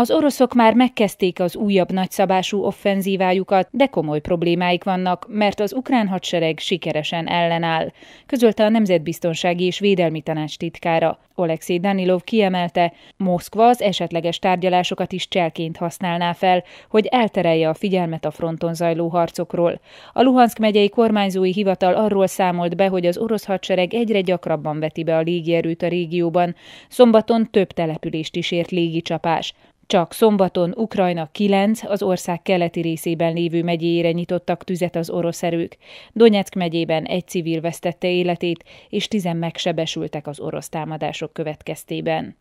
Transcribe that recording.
Az oroszok már megkezdték az újabb nagyszabású offenzívájukat, de komoly problémáik vannak, mert az ukrán hadsereg sikeresen ellenáll, közölte a Nemzetbiztonsági és Védelmi Tanács titkára. Olexi Danilov kiemelte, Moszkva az esetleges tárgyalásokat is cselként használná fel, hogy elterelje a figyelmet a fronton zajló harcokról. A Luhansk megyei kormányzói hivatal arról számolt be, hogy az orosz hadsereg egyre gyakrabban veti be a légierőt a régióban. Szombaton több települést is ért légicsapás. Csak szombaton Ukrajna 9, az ország keleti részében lévő megyére nyitottak tüzet az orosz erők. Donetsk megyében egy civil vesztette életét, és tizen megsebesültek az orosz támadások következtében.